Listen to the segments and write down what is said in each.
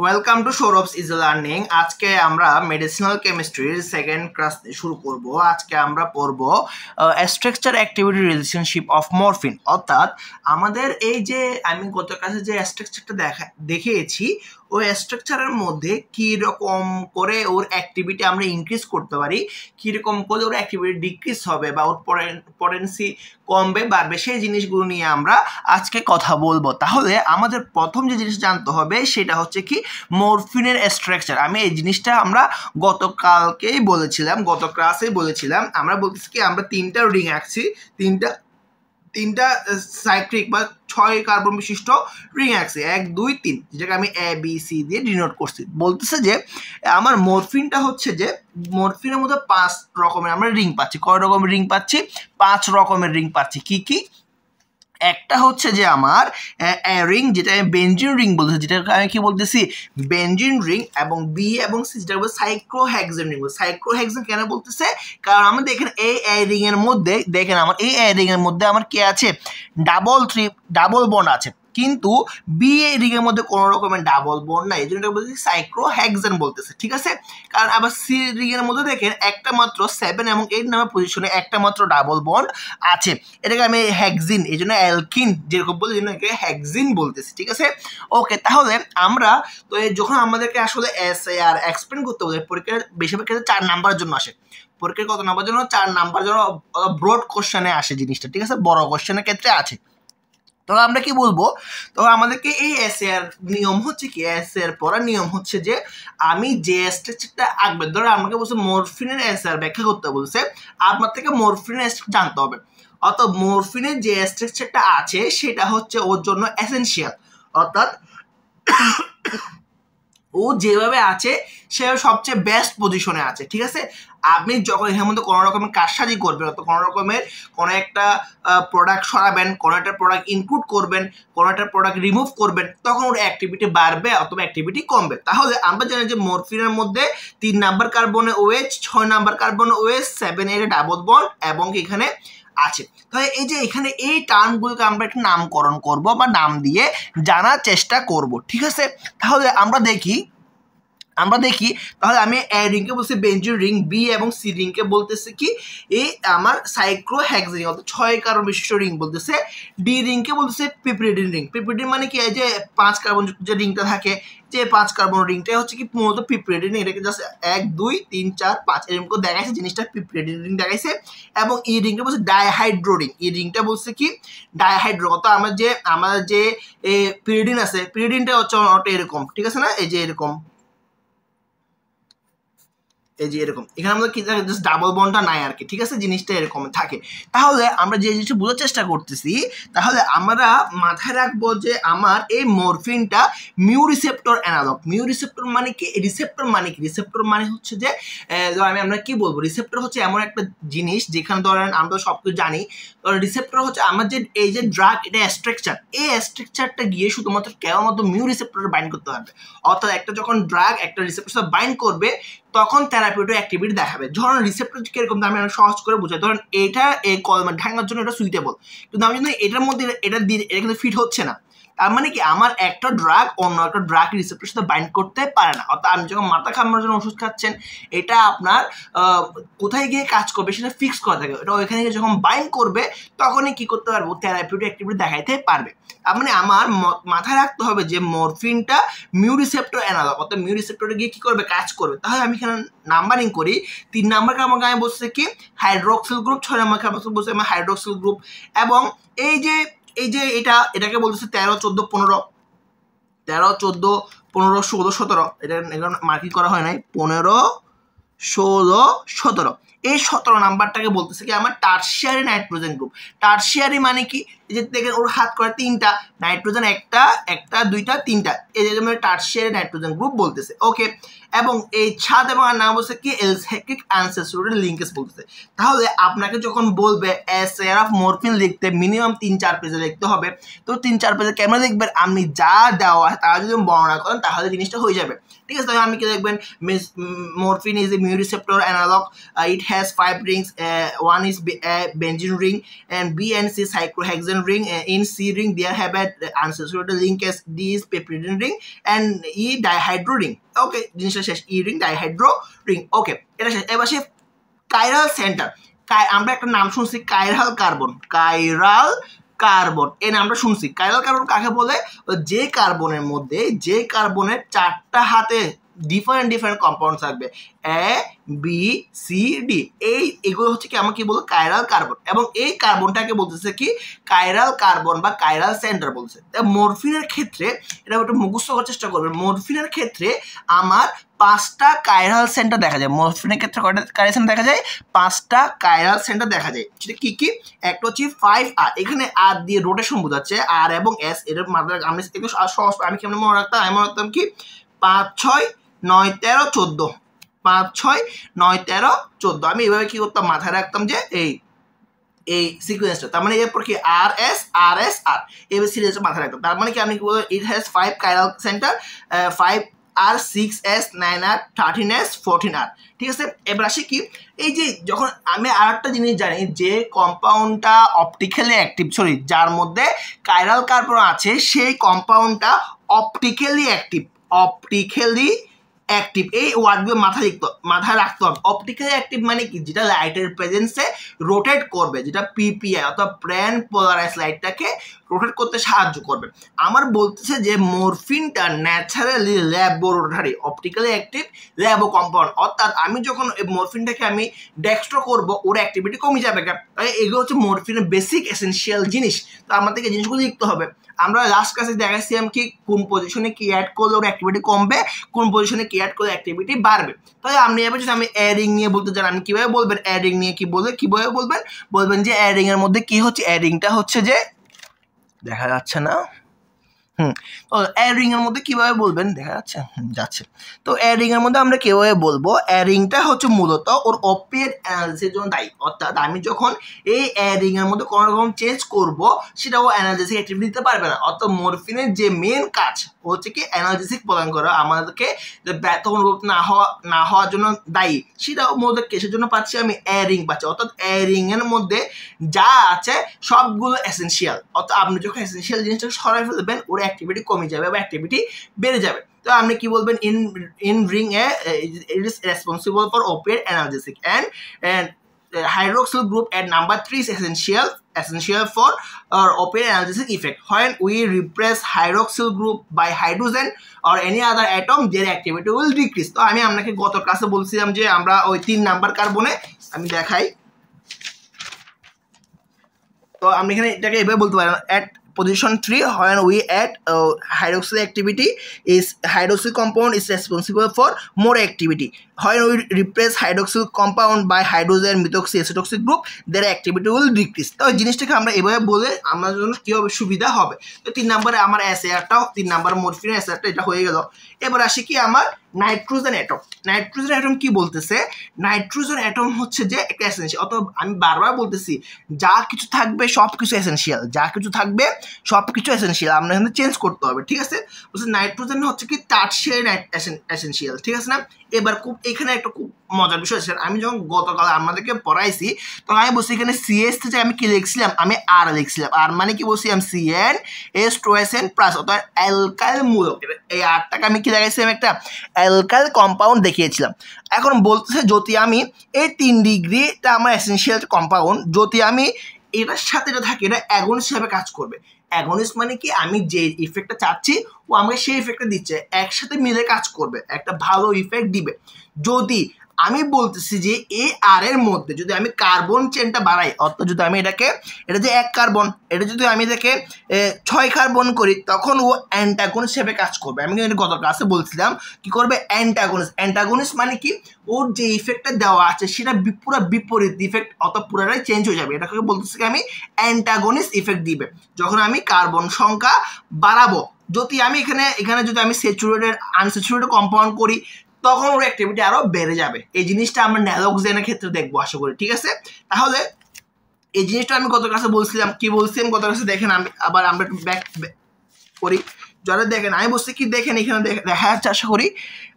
Welcome to Sourav's is learning আজকে আমরা medicinal কেমিস্ট্রির সেকেন্ড ক্লাস শুরু করব আজকে আমরা পড়ব structure activity relationship of morphine অর্থাৎ আমাদের এই যে আমি গত কাছে যে স্ট্রাকচারটা দেখা দেখিয়েছি ওই স্ট্রাকচারের মধ্যে কীরকম করে ওর অ্যাক্টিভিটি আমরা ইনক্রিজ করতে পারি কীরকম করে ওর অ্যাক্টিভিটি ডিক্রিজ হবে বা ওর পটেন্সি কমবে বাড়বে সেই জিনিসগুলো নিয়ে আমরা আজকে কথা বলবো তাহলে আমাদের প্রথম যে জিনিস জানতে হবে সেটা হচ্ছে কি মরফিনের স্ট্রাকচার আমি এই জিনিসটা আমরা গতকালকেই বলেছিলাম গত ক্লাসেই বলেছিলাম আমরা বলতেছি কি আমরা তিনটা রিং আঁকছি তিনটা তিনটা সাইট্রিক বা ছয় কার্বন বিশিষ্ট রিং আছে এক দুই তিন যেটাকে আমি এ বি সি দিয়ে ডিনোট করছি বলতেছে যে আমার মরফিনটা হচ্ছে যে মরফিনের মধ্যে পাঁচ রকমের আমরা রিং পাচ্ছি কয় রকমের রিং পাচ্ছি পাঁচ রকমের রিং পাচ্ছি কি কি একটা হচ্ছে যে আমার রিং যেটা আমি বেঞ্জিন রিং বলতেছি যেটাকে আমি কি বলতেছি বেঞ্জিন রিং এবং বি এবং সি যেটা বলবো সাইক্রোহ্যাক্সেন রিং সাইক্রোহ্যাক্সেন কেন বলতেছে কারণ আমি দেখেন এই রিংয়ের মধ্যে দেখেন আমার এই রিংয়ের মধ্যে আমার কে আছে ডাবল থ্রি ডাবল বন্ড আছে কিন্তু বি এ রিংয়ের মধ্যে কোনো রকমের ডাবল বন্ড নাই এই জন্য এটা বলতেছি সাইক্রো হ্যাকজেন বলতেছে ঠিক আছে কারণ আবার সি রিংয়ের মধ্যে দেখেন একটা মাত্র সেভেন এবং এইট নামের পজিশনে একটা মাত্র ডাবল বন্ড আছে এটাকে আমি হ্যাকজিন এই জন্য অ্যালকিন যেরকম বলি জন্য এটাকে হ্যাকজিন বলতেছি ঠিক আছে ওকে তাহলে আমরা তো যখন আমাদেরকে আসলে এস আর এক্সপ্লেন করতে বলে পরীক্ষা বেশিরভাগ ক্ষেত্রে চার নাম্বারের জন্য আসে পরীক্ষার কত নাম্বার জন্য চার নাম্বার জন্য ব্রড কোশ্চেনে আসে জিনিসটা ঠিক আছে বড় কোশ্চেনের ক্ষেত্রে আছে তবে আমরা কি বলবো তবে আমাদেরকে এই এর নিয়ম হচ্ছে কি এর পড়ার নিয়ম হচ্ছে যে আমি যে স্ট্রেচটা আঁকবে ধরো আমাকে বলছে মরফিনের এর ব্যাখ্যা করতে বলছে আপনার থেকে মরফিনের স্ট্রেচ জানতে হবে অত মরফিনের যে স্ট্রাকচারটা আছে সেটা হচ্ছে ওর জন্য এসেনশিয়াল অর্থাৎ ও যেভাবে আছে সে সবচেয়ে বেস্ট পজিশনে আছে ঠিক আছে আপনি যখন এর মধ্যে কোনো রকমের কাজসাজি করবেন অর্থাৎ কোনো রকমের কোনো একটা প্রোডাক্ট সরাবেন কোনো একটা প্রোডাক্ট ইনক্লুড করবেন কোনো একটা প্রোডাক্ট রিমুভ করবেন তখন ওর অ্যাক্টিভিটি বাড়বে অথবা অ্যাক্টিভিটি কমবে তাহলে আমরা জানি যে মরফিনের মধ্যে তিন নাম্বার কার্বনে ওয়েচ ছয় নাম্বার কার্বনে ওয়েজ সেভেন এর ডাবল বন্ড এবং এখানে আছে তাহলে এই যে এখানে এই টার্মগুলোকে আমরা একটা নামকরণ করব বা নাম দিয়ে জানার চেষ্টা করব ঠিক আছে তাহলে আমরা দেখি আমরা দেখি তাহলে আমি এ রিংকে বলছি বেঞ্জি রিং বি এবং সি রিংকে বলতেছি কি এই আমার সাইক্রো হ্যাক্স রিং অর্থাৎ ছয় কার্বন বিশিষ্ট রিং বলতেছে ডি রিংকে বলতেছে পিপ্রিডিন রিং পিপ্রিডিন মানে কি যে পাঁচ কার্বন যে রিংটা থাকে যে পাঁচ কার্বন রিংটাই হচ্ছে কি মূলত পিপ্রিডিন এটাকে জাস্ট এক দুই তিন চার পাঁচ এরকম করে দেখাইছে জিনিসটা পিপ্রিডিন রিং দেখাইছে এবং ই e রিংটা বলছে ডাইহাইড্রো রিং ই e রিংটা বলছে কি ডাইহাইড্রো অর্থাৎ আমার যে আমার যে পিরিডিন আছে পিরিডিনটা হচ্ছে এরকম ঠিক আছে না এই যে এরকম এই যে এরকম এখানে আমাদের কি থাকে জাস্ট ডাবল বন্ডটা নাই আর কি ঠিক আছে জিনিসটা এরকম থাকে তাহলে আমরা যে জিনিসটা বোঝার চেষ্টা করতেছি তাহলে আমরা মাথায় রাখবো যে আমার এই মরফিনটা mu receptor analog mu receptor মানে কি রিসেপ্টর মানে কি রিসেপ্টর মানে হচ্ছে যে আমি আমরা কি বলবো রিসেপ্টর হচ্ছে এমন একটা জিনিস যেখানে ধরেন আমরা সব কিছু জানি ধর রিসেপ্টর হচ্ছে আমার যে এই যে ড্রাগ এটা স্ট্রাকচার এই স্ট্রাকচারটা গিয়ে শুধুমাত্র কেবলমাত্র মিউ রিসেপ্টর বাইন্ড করতে পারবে অর্থাৎ একটা যখন ড্রাগ একটা রিসেপ্টর বাইন্ড করবে তখন থেরাপিউটিক অ্যাক্টিভিটি দেখাবে ধরুন রিসেপ্টর দামে আমি সহজ করে বুঝাই ধরুন এটা এই কল মানে ঢাকার জন্য এটা সুইটেবল কিন্তু আমি যদি এটার মধ্যে এটা এটা কিন্তু ফিট হচ্ছে না তার মানে কি আমার একটা ড্রাগ অন্য একটা ড্রাগ রিসেপ্টের সাথে বাইন্ড করতে পারে না অর্থাৎ আপনি যখন মাথা খামানোর জন্য ওষুধ খাচ্ছেন এটা আপনার কোথায় গিয়ে কাজ করবে সেটা ফিক্স করা থাকে এটা ওইখানে গিয়ে যখন বাইন্ড করবে তখনই কি করতে পারবো থেরাপিউটিক অ্যাক্টিভিটি দেখাইতে পারবে তার মানে আমার মাথায় রাখতে হবে যে মরফিনটা মিউ রিসেপ্টর অ্যানালগ অর্থাৎ মিউ রিসেপ্টরে গিয়ে কী করবে কাজ করবে তাহলে আমি এখানে নাম্বারিং করি তিন নাম্বার আমার গায়ে বসছে কি হাইড্রোক্সিল গ্রুপ ছয় নাম্বার বসে আমার হাইড্রোক্সিল গ্রুপ এবং এই যে এই যে এটা এটাকে বলতেছে তেরো চোদ্দো পনেরো তেরো চোদ্দো পনেরো ষোলো সতেরো এটা এখন মার্কিং করা হয় নাই পনেরো ষোলো সতেরো এই সতেরো নাম্বারটাকে বলতেছে কি আমার টার্সিয়ারি নাইট্রোজেন গ্রুপ টার্সিয়ারি মানে কি যে দেখেন ওর হাত করে তিনটা নাইট্রোজেন একটা একটা দুইটা তিনটা এই যে মানে টার্সিয়ারি নাইট্রোজেন গ্রুপ বলতেছে ওকে এবং এই ছাদ এবং আর নাম বলছে কি এলসেকিক অ্যানসেসরের লিঙ্কেজ বলতেছে তাহলে আপনাকে যখন বলবে এস এয়ার অফ মরফিন লিখতে মিনিমাম তিন চার পেজে লিখতে হবে তো তিন চার পেজে কেমন লিখবেন আপনি যা দেওয়া তা যদি বর্ণনা করেন তাহলে জিনিসটা হয়ে যাবে ঠিক আছে তাহলে আপনি কি দেখবেন মিস morphine is a mu receptor analog it has five rings one is benzene ring and B and C cyclohexane diamond ring eh, in C ring there have an answer so the link is D is pyridine ring and E dihydro ring okay জিনিসটা শেষ ই ring ডাইহাইড্রো ring ওকে এটা শেষ এবার সে chiral centre আমরা একটা নাম শুনছি chiral carbon chiral carbon এই নামটা শুনছি কাইরাল কার্বন কাকে বলে যে কার্বনের মধ্যে যে কার্বনের চারটা হাতে ডিফারেন্ট ডিফারেন্ট কম্পাউন্ড থাকবে এ বি সি ডি এই এগুলো হচ্ছে কি আমাকে বলবো কাইরাল কার্বন এবং এই কার্বনটাকে বলতেছে কি কাইরাল কার্বন বা কাইরাল সেন্টার বলছে মরফিনের ক্ষেত্রে এটা একটু মুখস্থ করার চেষ্টা করবে মরফিনের ক্ষেত্রে আমার পাঁচটা কাইরাল সেন্টার দেখা যায় মরফিনের ক্ষেত্রে কয়টা কাইরাল সেন্টার দেখা যায় পাঁচটা কাইরাল সেন্টার দেখা যায় সেটা কী কী একটা হচ্ছে ফাইভ আর এখানে আর দিয়ে রোটেশন বোঝাচ্ছে আর এবং এস এর মাধ্যমে আমি সহজ আমি কেমন মনে রাখতাম আমি মনে রাখতাম কি পাঁচ ছয় নয় তেরো চোদ্দো পাঁচ ছয় নয় তেরো চোদ্দো আমি এভাবে কী করতাম মাথায় রাখতাম যে এই এই সিকুয়েন্সটা তার মানে এরপর কি আর এস আর এস আর এবার সিরিয়াস মাথায় রাখতাম তার মানে কি আপনি কি বলবেন it has five chiral centre five R six S nine R thirteen S fourteen R ঠিক আছে এবার আসি কি এই যে যখন আমি আর একটা জিনিস জানি যে কম্পাউন্ডটা অপটিক্যালি অ্যাক্টিভ সরি যার মধ্যে কাইরাল কার্বন আছে সেই কম্পাউন্ডটা অপটিক্যালি অ্যাক্টিভ অপটিক্যালি অ্যাক্টিভ এই ওয়ার্ডগুলো মাথায় লিখতে মাথায় রাখতে হবে অপটিক্যাল অ্যাক্টিভ মানে কি যেটা লাইটের প্রেজেন্সে রোটেট করবে যেটা পিপিআই অর্থাৎ প্যান পোলারাইজ লাইটটাকে প্রোটেক্ট করতে সাহায্য করবে আমার বলতেছে যে মরফিনটা ন্যাচারালি ল্যাবোরেটারি অপটিক্যালি অ্যাক্টিভ ল্যাবো কম্পাউন্ড অর্থাৎ আমি যখন মরফিনটাকে আমি ডেক্সট্রো করব ওর অ্যাক্টিভিটি কমে যাবে তাই এগুলো হচ্ছে মরফিনের বেসিক এসেন্সিয়াল জিনিস তো আমাদেরকে জিনিসগুলো লিখতে হবে আমরা লাস্ট ক্লাসে দেখাচ্ছিলাম কি কোন পজিশনে কি অ্যাড করলে ওর অ্যাক্টিভিটি কমবে কোন পজিশনে কি অ্যাড করলে অ্যাক্টিভিটি বাড়বে তাহলে আপনি এবার যদি আমি অ্যারিং নিয়ে বলতে চান আমি কীভাবে বলবেন অ্যারিং নিয়ে কি বলবেন কীভাবে বলবেন বলবেন যে অ্যারিংয়ের মধ্যে কি হচ্ছে অ্যারিংটা হচ্ছে যে দেখা যাচ্ছে না হুম তো এর মধ্যে কীভাবে বলবেন দেখা যাচ্ছে যাচ্ছে তো এর মধ্যে আমরা কীভাবে বলবো এয়ারিংটা হচ্ছে মূলত ওর অপের অ্যানালিসির জন্য দায়ী অর্থাৎ আমি যখন এই এর মধ্যে কোনো রকম চেঞ্জ করব সেটা ও অ্যানালিসিক অ্যাক্টিভিটি দিতে পারবে না অর্থাৎ মরফিনের যে মেন কাজ হচ্ছে কি অ্যানালজেসিক প্রদান করা আমাদেরকে যে ব্যথা অনুভব না হওয়া না হওয়ার জন্য দায়ী সেটা মধ্যে কেসের জন্য পাচ্ছি আমি এয়ারিং পাচ্ছি অর্থাৎ এর মধ্যে যা আছে সবগুলো এসেন্সিয়াল অর্থাৎ আপনি যখন এসেন্সিয়াল জিনিসটা সরাই ফেলবেন ওর অ্যাক্টিভিটি কমে যাবে বা অ্যাক্টিভিটি বেড়ে যাবে তো আপনি কি বলবেন in in ring A it is responsible for opiate analgesic and hydroxyl group at number three is essential essential for আর opiate analgesic effect when we replace hydroxyl group by hydrogen আর any other atom their activity will decrease তো আমি আপনাকে গত ক্লাসে বলছিলাম যে আমরা ওই তিন নাম্বার কার্বনে আমি দেখাই তো আমি এখানে এটাকে এভাবে বলতে পারেন at position 3 when we add uh, hydroxyl activity is hydroxyl compound is responsible for more activity when we replace hydroxyl compound by hydrogen methoxy acetoxy group their activity will decrease তো জিনিসটাকে আমরা এভাবে বলে আমার জন্য কী হবে সুবিধা হবে তো তিন নম্বরে আমার অ্যাসেয়ারটা তিন নাম্বার মরফিনের অ্যাসেয়ারটা এটা হয়ে গেল এবার আসি কি আমার নাইট্রোজেন অ্যাটম নাইট্রোজেন অ্যাটম কি বলতেছে নাইট্রোজেন অ্যাটম হচ্ছে যে একটা এসেন্সিয়াল অথবা আমি বারবার বলতেছি যা কিছু থাকবে সব কিছু এসেন্সিয়াল যা কিছু থাকবে সব কিছু এসেন্সিয়াল আমরা এখানে চেঞ্জ করতে হবে ঠিক আছে বলছে নাইট্রোজেন হচ্ছে কি তার সে এসেন্সিয়াল ঠিক আছে না এবার খুব এখানে একটা খুব মজার বিষয় আছে আমি যখন গতকাল আমাদেরকে পড়াইছি তখন আমি বলছি এখানে সিএস থেকে আমি কি লিখছিলাম আমি আর লিখছিলাম আর মানে কি আমি সিএন এস টোয়েসেন প্লাস অর্থাৎ অ্যালকাইল মূলক এই আরটাকে আমি কি লাগাইছিলাম একটা অ্যালকাইল কম্পাউন্ড দেখিয়েছিলাম এখন বলতেছে যদি আমি এই তিন ডিগ্রিটা আমার এসেন্সিয়াল কম্পাউন্ড যদি আমি এটার সাথে এটা থাকি এটা অ্যাগন হিসাবে কাজ করবে অ্যাগনিস মানে কি আমি যে ইফেক্টটা চাচ্ছি ও আমাকে সেই ইফেক্টটা দিচ্ছে একসাথে মিলে কাজ করবে একটা ভালো ইফেক্ট দিবে যদি আমি বলতেছি যে এ আর এর মধ্যে যদি আমি কার্বন চেনটা বাড়াই অর্থাৎ যদি আমি এটাকে এটা যে এক কার্বন এটা যদি আমি এটাকে ছয় কার্বন করি তখন ও অ্যান্টাগনিস হিসেবে কাজ করবে আমি কিন্তু গত ক্লাসে বলছিলাম কি করবে অ্যান্টাগনিস অ্যান্টাগনিস মানে কি ওর যে ইফেক্টটা দেওয়া আছে সেটা পুরো বিপরীত ইফেক্ট অত পুরোটাই চেঞ্জ হয়ে যাবে এটাকে বলতেছি কি আমি অ্যান্টাগনিস ইফেক্ট দিবে যখন আমি কার্বন সংখ্যা বাড়াবো যদি আমি এখানে এখানে যদি আমি স্যাচুরেটেড আনস্যাচুরেটেড কম্পাউন্ড করি তখন ওর অ্যাক্টিভিটি আরও বেড়ে যাবে এই জিনিসটা আমরা ন্যালোক্সেনের ক্ষেত্রে দেখবো আশা করি ঠিক আছে তাহলে এই জিনিসটা আমি গত কাছে বলছিলাম কি বলছিলাম গত কাছে দেখেন আমি আবার আমরা একটু ব্যাক করি যারা দেখেন আমি বলছি কি দেখেন এখানে দেখা যাচ্ছে আশা করি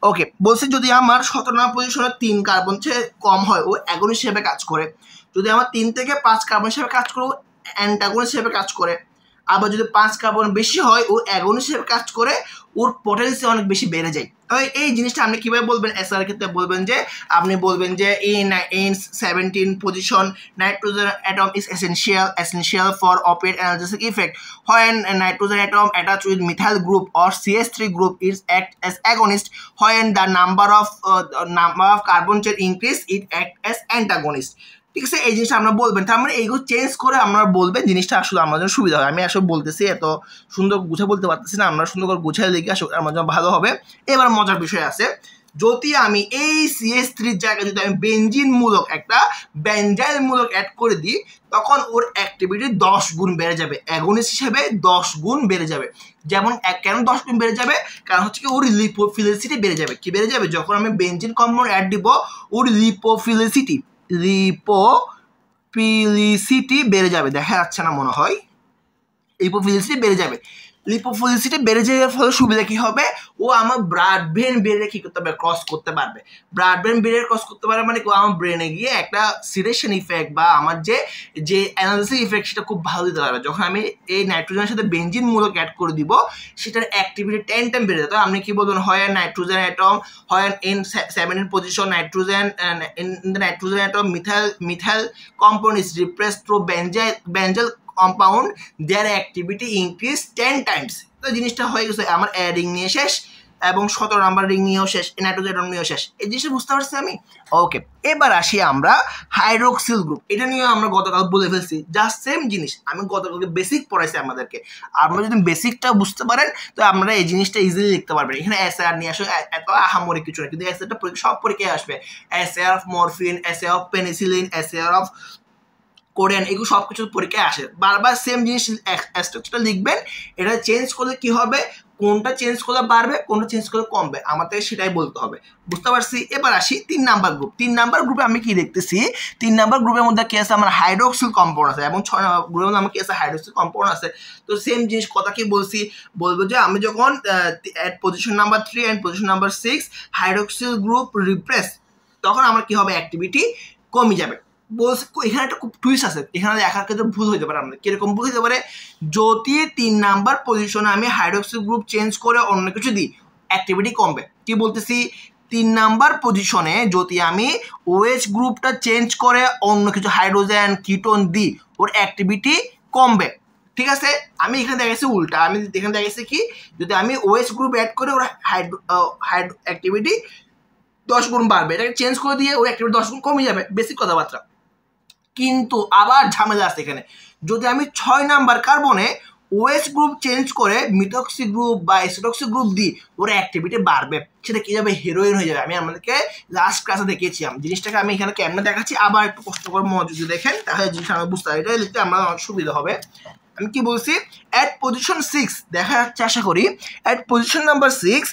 ওকে বলছি যদি আমার সতেরো নম্বর পজিশনে তিন কার্বন সে কম হয় ও অ্যাগন হিসেবে কাজ করে যদি আমার তিন থেকে পাঁচ কার্বন হিসেবে কাজ করে ও অ্যান্টাগন হিসেবে কাজ করে আবার যদি পাঁচ কার্বন বেশি হয় ও অ্যাগন হিসেবে কাজ করে ওর পটেন্সি অনেক বেশি বেড়ে যায় তবে এই জিনিসটা আপনি কীভাবে বলবেন এসআর ক্ষেত্রে বলবেন যে আপনি বলবেন যে in N seventeen position nitrogen atom is essential essential for opiate analgesic effect when nitrogen atom attach with methyl group or C H three group is act as agonist when the number of number of carbon chain increase it act as antagonist ঠিক আছে এই জিনিসটা আমরা বলবেন তার মানে এইগুলো change করে আমরা বলবেন জিনিসটা আসলে আমার জন্য সুবিধা হবে আমি আসলে বলতেছি এত সুন্দর গুছে বলতে পারতেছি না আমরা সুন্দর করে গুছিয়ে দেখি আসলে আমার জন্য ভালো হবে এবার মজার বিষয় আছে যদি আমি এই সিএস থ্রির জায়গায় যদি আমি বেঞ্জিনমূলক একটা মূলক অ্যাড করে দিই তখন ওর অ্যাক্টিভিটি দশ গুণ বেড়ে যাবে অ্যাগোনিস হিসেবে দশ গুণ বেড়ে যাবে যেমন এক কেন দশ গুণ বেড়ে যাবে কারণ হচ্ছে কি ওর লিপোফিলিসিটি বেড়ে যাবে কি বেড়ে যাবে যখন আমি বেঞ্জিন কম্পাউন্ড অ্যাড দিব ওর লিপোফিলিসিটি রিপোপিলিসিটি বেড়ে যাবে দেখা যাচ্ছে না মনে হয় রিপোপিলিসিটি বেড়ে যাবে লিপোফোজিসিটি বেড়ে যাওয়ার ফলে সুবিধা কী হবে ও আমার ব্রাড ব্রেন বেড়ে কী করতে পারবে ক্রস করতে পারবে ব্রাড ব্রেন বেড়ে ক্রস করতে পারবে মানে আমার ব্রেনে গিয়ে একটা সিরেশন ইফেক্ট বা আমার যে যে অ্যানালিসিস ইফেক্ট সেটা খুব ভালো দিতে পারবে যখন আমি এই নাইট্রোজেনের সাথে বেঞ্জিন মূলক অ্যাড করে দিব সেটার অ্যাক্টিভিটি টেন টাইম বেড়ে যায় আপনি কী বলবেন হয় নাইট্রোজেন অ্যাটম হয় in seven in position nitrogen in the nitrogen atom methyl methyl compounds replace through benzyl benzyl compound their activity increase ten times তো জিনিসটা হয়ে গেছে আমার এ রিং নিয়ে শেষ এবং সতেরো নাম্বার রিং নিয়েও শেষ নাইট্রোজেটন নিয়েও শেষ এই জিনিসটা বুঝতে পারছি আমি ওকে এবার আসি আমরা হাইড্রোক্সিল গ্রুপ এটা নিয়ে আমরা গতকাল বলে ফেলছি জাস্ট সেম জিনিস আমি গতকালকে বেসিক পড়াইছি আমাদেরকে আপনারা যদি বেসিকটা বুঝতে পারেন তো আপনারা এই জিনিসটা ইজিলি লিখতে পারবেন এখানে এস আর নিয়ে আসো এত আহামরি কিছু না কিন্তু এস আরটা সব পরীক্ষায় আসবে S A of morphine S A of penicillin S R of কোরিয়ান এগুলো সব কিছু পরীক্ষায় আসে বারবার সেম জিনিস অ্যাস্ট্রাকচারটা লিখবেন এটা চেঞ্জ করলে কি হবে কোনটা চেঞ্জ করলে বাড়বে কোনটা চেঞ্জ করলে কমবে আমাদের সেটাই বলতে হবে বুঝতে পারছি এবার আসি তিন নাম্বার গ্রুপ তিন নাম্বার গ্রুপে আমি কি দেখতেছি তিন নাম্বার গ্রুপের মধ্যে কি আছে আমার হাইড্রোক্সিল কম্পাউন্ড আছে এবং ছয় নাম্বার গ্রুপের মধ্যে আমার কি আছে হাইড্রোক্সিল কম্পাউন্ড আছে তো সেম জিনিস কথা কি বলছি বলবো যে আমি যখন position number three and position number six hydroxyl group replace তখন আমার কি হবে অ্যাক্টিভিটি কমে যাবে বলছে এখানে একটা খুব টুইস আছে এখানে দেখার ক্ষেত্রে ভুল হতে পারে আমাদের কীরকম ভুল হতে পারে যদি তিন নাম্বার পজিশনে আমি হাইড্রোক্সিল গ্রুপ চেঞ্জ করে অন্য কিছু দিই অ্যাক্টিভিটি কমবে কি বলতেছি তিন নাম্বার পজিশনে যদি আমি ওয়েজ গ্রুপটা চেঞ্জ করে অন্য কিছু হাইড্রোজেন কিটোন দিই ওর অ্যাক্টিভিটি কমবে ঠিক আছে আমি এখানে দেখাচ্ছি উল্টা আমি এখানে দেখাচ্ছি কি যদি আমি ওয়েস গ্রুপ অ্যাড করে ওর হাইড্রো হাইড্রো অ্যাক্টিভিটি দশ গুণ বাড়বে এটাকে চেঞ্জ করে দিয়ে ওর অ্যাক্টিভিটি দশ গুণ কমে যাবে বেসিক কথাবার্তা কিন্তু আবার ঝামেলা আছে এখানে যদি আমি ছয় নাম্বার কার্বনে ওয়েস্ট গ্রুপ চেঞ্জ করে মিটক্সি গ্রুপ বা এসোটক্সি গ্রুপ দিই ওরা অ্যাক্টিভিটি বাড়বে সেটা কী যাবে হিরোইন হয়ে যাবে আমি আমাদেরকে লাস্ট ক্লাসে দেখিয়েছিলাম জিনিসটাকে আমি এখানে কেমন দেখাচ্ছি আবার একটু কষ্ট করে যদি দেখেন তাহলে জিনিসটা আমরা বুঝতে পারি এটা লিখতে আমার অনেক সুবিধা হবে আমি কি বলছি অ্যাট পজিশন সিক্স দেখা যাচ্ছে আশা করি at position number six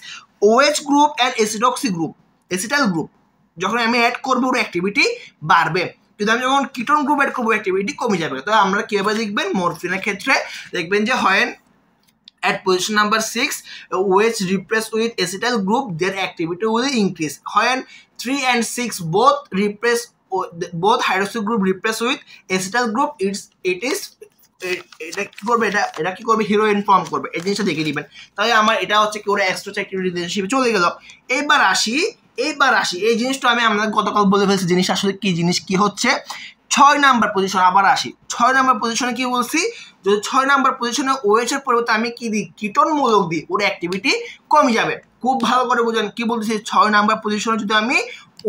O H group and acetoxy group acetyl group যখন আমি অ্যাড করবো ওর অ্যাক্টিভিটি বাড়বে যদি আমি যখন কিটন গ্রুপ এড করবো অ্যাক্টিভিটি কমে যাবে তো আমরা কীভাবে দেখবেন মরফিনের ক্ষেত্রে দেখবেন যে হয় at position number six O H replace with acetyl group their activity will increase হয় three and six both replace both hydroxyl group replace with acetyl group it's it is এটা কী করবে এটা এটা কী করবে হিরো ইনফর্ম করবে এই জিনিসটা দেখে দিবেন তাই আমার এটা হচ্ছে কি ওরা এক্সট্রা চাকরি চলে গেল এবার আসি এবার আসি এই জিনিসটা আমি আপনাদের গতকাল বলে ফেলছি জিনিস আসলে কি জিনিস কি হচ্ছে ছয় নাম্বার পজিশন আবার আসি ছয় নাম্বার পজিশনে কি বলছি যদি ছয় নাম্বার পজিশনে ওয়েসের OH পরিবর্তে আমি কি দিই কীটনমূলক দিই ওর অ্যাক্টিভিটি কমে যাবে খুব ভালো করে বুঝলেন কি বলতেছি ছয় নাম্বার পজিশনে যদি আমি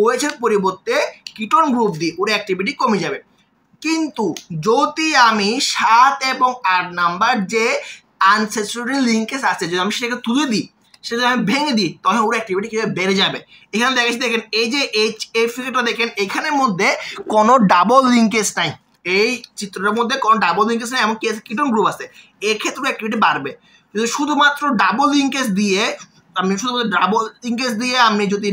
ওয়েসের OH পরিবর্তে কীটন গ্রুপ দিই ওর অ্যাক্টিভিটি কমে যাবে কিন্তু যদি আমি সাত এবং আট নাম্বার যে আনসেসরি লিঙ্কেজ আছে যদি আমি সেটাকে তুলে দিই সেটা আমি ভেঙে দিই তখন ওর অ্যাক্টিভিটি কীভাবে বেড়ে যাবে এখানে দেখেছি দেখেন এই যে এইচ এফটা দেখেন এখানের মধ্যে কোনো ডাবল লিঙ্কেজ নাই এই চিত্রটার মধ্যে কোনো ডাবল লিঙ্কেজ নাই এমন কেস আছে কিটন গ্রুপ আছে এক্ষেত্রে অ্যাক্টিভিটি বাড়বে যদি শুধুমাত্র ডাবল লিঙ্কেজ দিয়ে আপনি শুধুমাত্র ডাবল লিঙ্কেজ দিয়ে আপনি যদি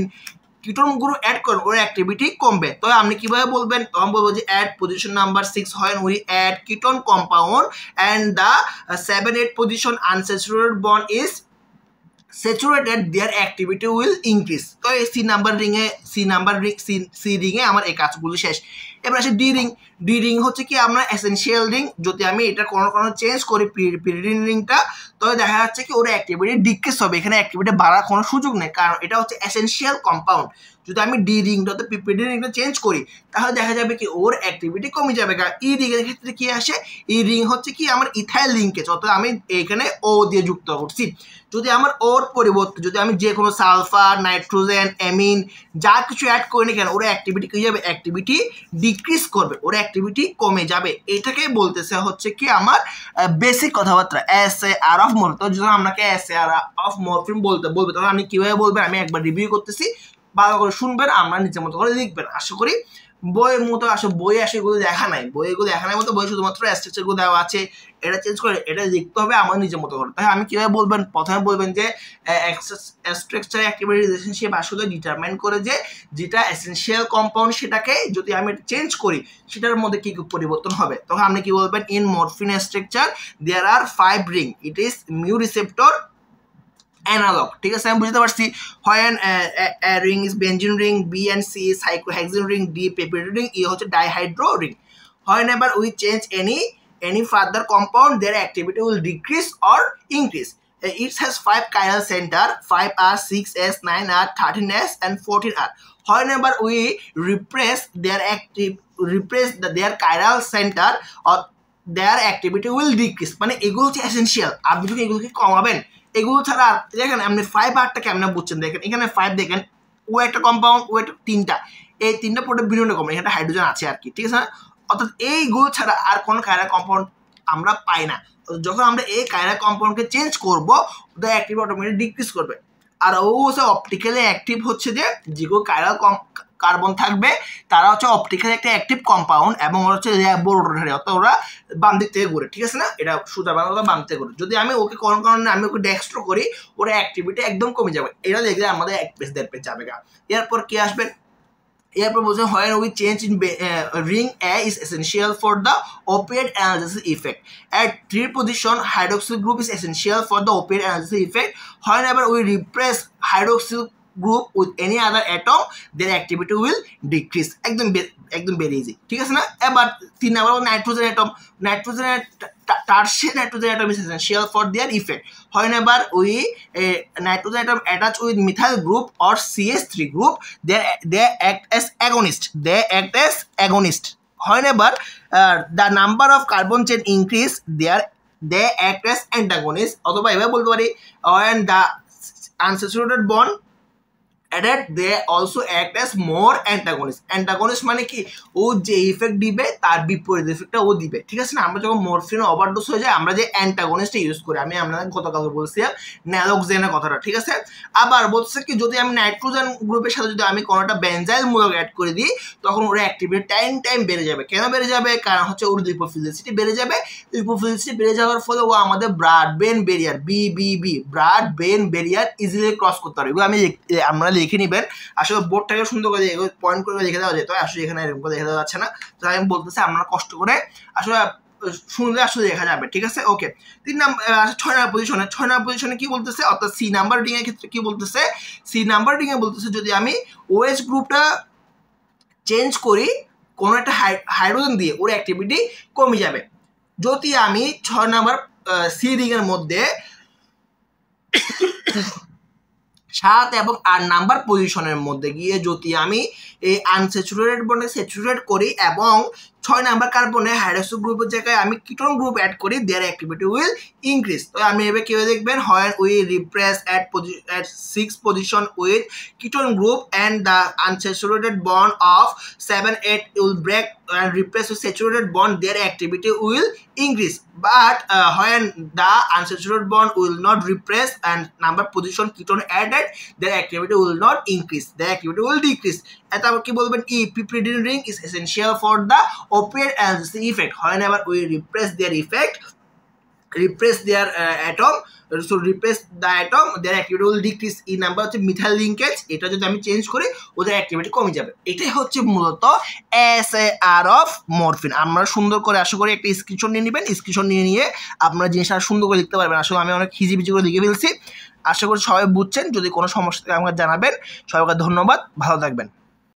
কিটন গ্রুপ অ্যাড করেন ওর অ্যাক্টিভিটি কমবে তবে আপনি কীভাবে বলবেন তখন বলবো যে অ্যাড পজিশন নাম্বার সিক্স হয় we add ketone compound and the seven eight position unsaturated bond is saturated their activity will increase তো এই সি নাম্বার রিংয়ে C number ring C C রিংয়ে আমার এই কাজগুলো শেষ এবার আসে ডি রিং ডি রিং হচ্ছে কি আমরা এসেনশিয়াল রিং যদি আমি এটা কোনো কোনো চেঞ্জ করি পিরিডিন রিংটা তবে দেখা যাচ্ছে কি ওর অ্যাক্টিভিটি ডিক্রিজ হবে এখানে অ্যাক্টিভিটি বাড়ার কোনো সুযোগ নেই কারণ এটা হচ্ছে এসেনশিয়াল কম্পাউন্ড যদি আমি ডি রিংটাতে পিপিডি রিংটা চেঞ্জ করি তাহলে দেখা যাবে কি ওর অ্যাক্টিভিটি কমে যাবে কারণ ই e রিংয়ের ক্ষেত্রে কি আসে ই e রিং হচ্ছে কি আমার ইথাইল লিঙ্কেজ অর্থাৎ আমি এখানে ও দিয়ে যুক্ত করছি যদি আমার ওর পরিবর্তে যদি আমি যে কোনো সালফার নাইট্রোজেন অ্যামিন যা কিছু অ্যাড করি না কেন ওর অ্যাক্টিভিটি কী যাবে অ্যাক্টিভিটি ডিক্রিজ করবে ওর অ্যাক্টিভিটি কমে যাবে এটাকেই বলতেছে হচ্ছে কি আমার বেসিক কথাবার্তা S A R of morphine তো যদি আপনাকে S A R of morphine বলতে বলবে তখন আপনি কীভাবে বলবেন আমি একবার রিভিউ করতেছি ভালো করে শুনবেন আমরা নিজের মতো করে লিখবেন আশা করি বইয়ের মতো আসে বই আসে এগুলো দেখা নাই বইগুলো দেখা নাই মতো বই শুধুমাত্র স্ট্রাকচারগুলো দেওয়া আছে এটা চেঞ্জ করে এটা লিখতে হবে আমার নিজের মতো করে তাই আমি কীভাবে বলবেন প্রথমে বলবেন যে স্ট্রাকচার একেবারে রিলেশনশিপ আসলে ডিটারমাইন করে যে যেটা এসেন্সিয়াল কম্পাউন্ড সেটাকে যদি আমি চেঞ্জ করি সেটার মধ্যে কী কী পরিবর্তন হবে তখন আপনি কী বলবেন in morphine structure there are five ring it is mu receptor analog ঠিক আছে আমি বুঝতে পারছি one ring is benzene ring B and C is cyclohexene ring D piperidine ring E হচ্ছে ডাইহাইড্রো রিং হয় never we change any any further compound their activity will decrease or increase it has five chiral center 5r 6s 9r 13s and 14r whenever we repress their active repress their chiral center or their activity will decrease মানে এগুলো হচ্ছে essential আপনি যদি এগুলোকে কমাবেন এগুলো ছাড়া দেখেন আপনি ফাইভ আটটা কেমন বুঝছেন দেখেন এখানে ফাইভ দেখেন ও একটা কম্পাউন্ড ও একটা তিনটা এই তিনটা প্রোডাক্ট বিভিন্ন কম্পাউন্ড এখানে হাইড্রোজেন আছে আর কি ঠিক আছে অর্থাৎ এইগুলো ছাড়া আর কোনো কায়রা কম্পাউন্ড আমরা পাই না যখন আমরা এই কায়রা কম্পাউন্ডকে চেঞ্জ করবো ওদের অ্যাক্টিভ অটোমেটিক ডিক্রিজ করবে আর ও হচ্ছে অপটিক্যালি অ্যাক্টিভ হচ্ছে যে যেগুলো কায়রা কম কার্বন থাকবে তারা হচ্ছে অপটিক্যাল একটা অ্যাক্টিভ কম্পাউন্ড এবং ওরা হচ্ছে বোরোডারি অর্থাৎ ওরা বাম দিক থেকে ঘুরে ঠিক আছে না এটা সুতা বাংলা বাম থেকে ঘুরে যদি আমি ওকে কোন কারণে আমি ওকে ডেক্সট্রো করি ওরা অ্যাক্টিভিটি একদম কমে যাবে এটা দেখলে আমাদের এক পেজ দেড় পেজ যাবে গা এরপর কি আসবেন এরপর বলছে when we change in ring A is essential for the opiate effect at three position hydroxyl group is essential for the the opiate effect effect. এবার we replace hydroxyl group with any other atom their activity will decrease একদম একদম very easy ঠিক আছে না এবার তিন number nitrogen atom nitrogen tertiary nitrogen atom is essential for their effect whenever we uh, nitrogen atom attach with methyl group or ch3 group they they act as agonist they act as agonist whenever uh, the number of carbon chain increase their they act as antagonist অথবা এভাবে বলতে পারি and the unsaturated bond that they also act as more antagonist antagonist মানে কি ও যে effect দিবে তার বিপরীত ইফেক্টটা ও দিবে ঠিক আছে না আমরা যখন মরফিন ওভারডোজ হয়ে যায় আমরা যে অ্যান্টাগনিস্টটা ইউজ করি আমি আপনাদের গতকাল বলছিলাম ন্যালোক্সেনের কথাটা ঠিক আছে আবার বলছে কি যদি আমি নাইট্রোজেন গ্রুপের সাথে যদি আমি কোনোটা বেঞ্জাইল মূলক অ্যাড করে দিই তখন ওর অ্যাক্টিভিটি টাইম টাইম বেড়ে যাবে কেন বেড়ে যাবে কারণ হচ্ছে ওর লিপোফিলিসিটি বেড়ে যাবে লিপোফিলিসিটি বেড়ে যাওয়ার ফলে ও আমাদের blood brain barrier B blood brain barrier easily cross করতে পারে এগুলো আমি আমরা দেখে নিবেন আসলে বোর্ডটাকে সুন্দর করে পয়েন্ট করে লিখে দেওয়া যেত আসলে এখানে এরকম করে দেখে দেওয়া যাচ্ছে না তো আমি বলতেছি আপনারা কষ্ট করে আসলে শুনলে আসলে দেখা যাবে ঠিক আছে ওকে তিন নাম্বার আচ্ছা, ছয় নাম্বার পজিশনে ছয় নাম্বার পজিশনে কি বলতেছে অর্থাৎ সি নাম্বার ডিং এর ক্ষেত্রে কি বলতেছে সি নাম্বার ডিং এ বলতেছে যদি আমি ওএস গ্রুপটা চেঞ্জ করি কোনো একটা হাই হাইড্রোজেন দিয়ে ওর অ্যাক্টিভিটি কমে যাবে যদি আমি ছয় নাম্বার সি রিংয়ের মধ্যে সাত এবং আট নাম্বার পজিশনের মধ্যে গিয়ে যদি আমি এই আনস্যাচুরেটেড বন্ডে স্যাচুরেট করি এবং ছয় নাম্বার কার্বনে হাইড্রোসো গ্রুপের জায়গায় আমি কিটন গ্রুপ অ্যাড করি দেয়ার অ্যাক্টিভিটি উইল ইনক্রিজ তো আমি এবার কেউ দেখবেন where we replace at position at six position with ketone group and the unsaturated bond of seven eight will break replace with saturated bond their activity will increase but when the unsaturated bond will not replace and number position ketone added their activity will not increase their activity will decrease তারপর কি বলবেন E piperidine ring is essential for the opiate analgesic effect হয় না ever we replace their effect replace their atom so replace the atom their activity will decrease এই number হচ্ছে methyl linkage এটা যদি আমি চেঞ্জ করি ওদের অ্যাক্টিভিটি কমে যাবে এটাই হচ্ছে মূলত S A R of morphine আপনারা সুন্দর করে আশা করি একটা স্ক্রিনশট নিয়ে নেবেন স্ক্রিনশট নিয়ে নিয়ে আপনারা জিনিসটা সুন্দর করে লিখতে পারবেন আসলে আমি অনেক খিজি হিজিবিজি করে লিখে ফেলছি আশা করি সবাই বুঝছেন যদি কোনো সমস্যা থাকে আমাকে জানাবেন সবাইকে ধন্যবাদ ভালো থাকবেন